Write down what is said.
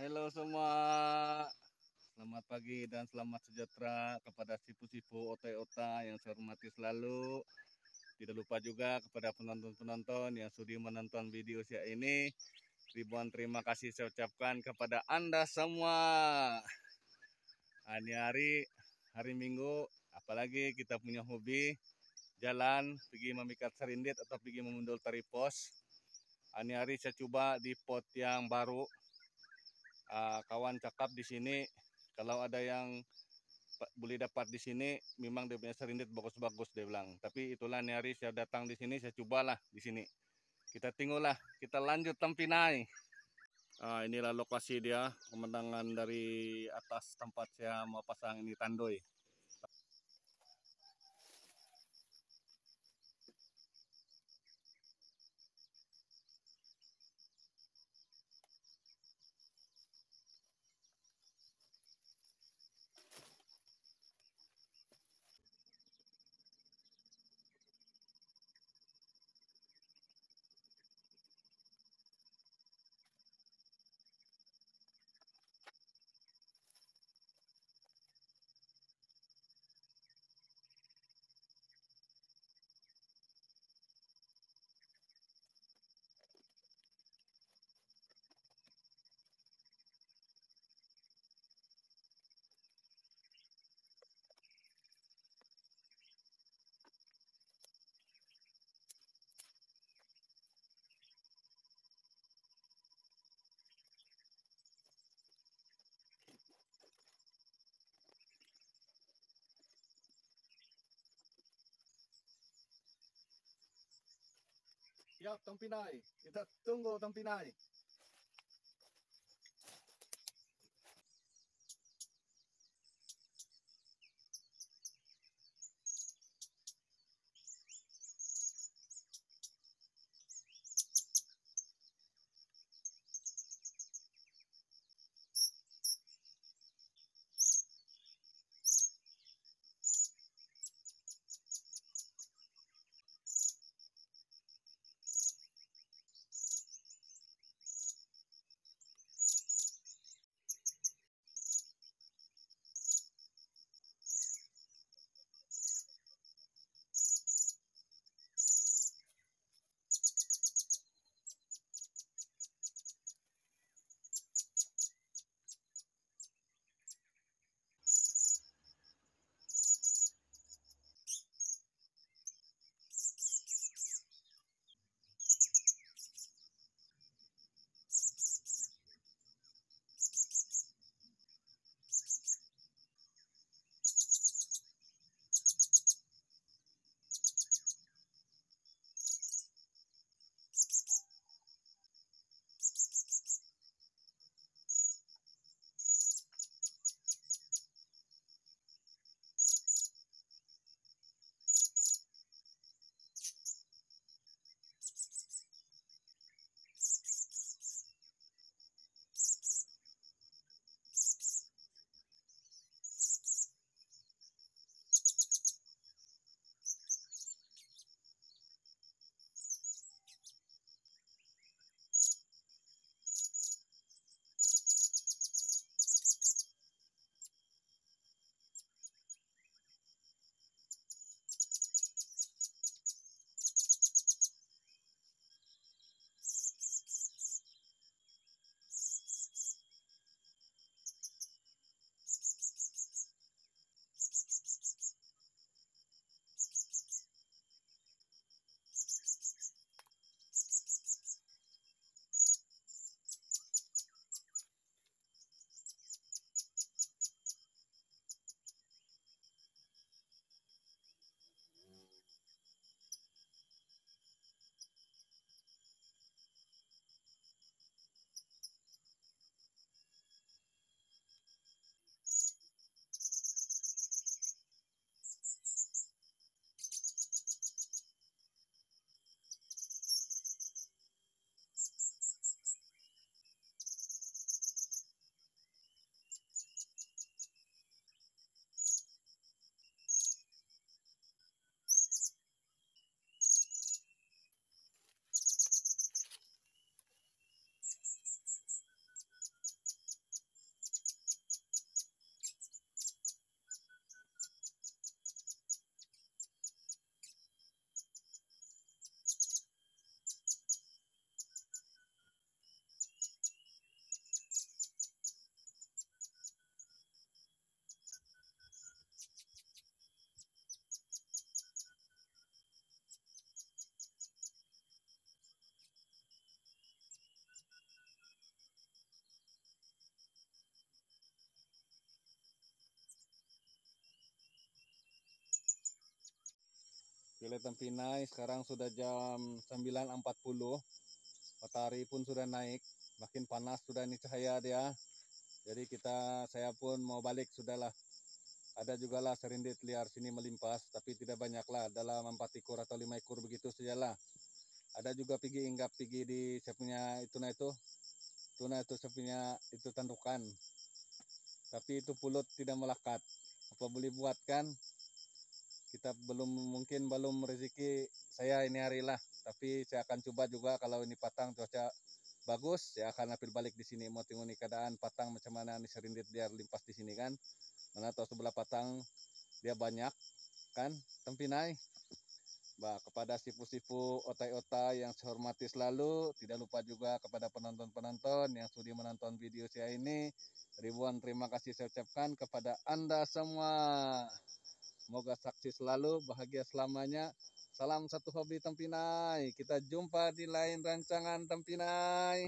Halo semua, selamat pagi dan selamat sejahtera kepada sipu-sipu otai-ota yang saya hormati selalu. Tidak lupa juga kepada penonton-penonton yang sudah menonton video saya ini. Ribuan terima kasih saya ucapkan kepada Anda semua. Ini hari, hari Minggu, apalagi kita punya hobi jalan pergi memikat serindit atau pergi memundul tari pos. Ini hari saya coba di pot yang baru uh, kawan cakap di sini kalau ada yang boleh dapat di sini memang dia punya serindit bagus-bagus dia bilang tapi itulah nyari saya datang di sini saya cobalah di sini kita tinggulah kita lanjut tempinai uh, eh, inilah lokasi dia pemandangan dari atas tempat saya mau pasang ini tandoi Ikat ang Pinay. Itat tunggo ang Pinay. Kelihatan Pinai sekarang sudah jam 9.40. Matahari pun sudah naik, makin panas sudah ini cahaya dia. Jadi kita saya pun mau balik sudahlah. Ada juga lah serindit liar sini melimpas, tapi tidak banyak lah, dalam 4 ekor atau 5 ekor begitu sajalah. Ada juga pigi inggap pigi di saya itu nah itu. Tuna itu saya itu tandukan. Tapi itu pulut tidak melekat. Apa boleh buat kan? kita belum mungkin belum rezeki saya ini hari lah tapi saya akan coba juga kalau ini patang cuaca bagus saya akan ambil balik di sini mau tengok keadaan patang macam mana nih serindit dia limpas di sini kan mana tahu sebelah patang dia banyak kan tempinai Bah, kepada sipu-sipu otai-otai yang saya hormati selalu, tidak lupa juga kepada penonton-penonton yang sudah menonton video saya ini. Ribuan terima kasih saya ucapkan kepada Anda semua. Semoga saksi selalu, bahagia selamanya. Salam satu hobi Tempinai. Kita jumpa di lain rancangan Tempinai.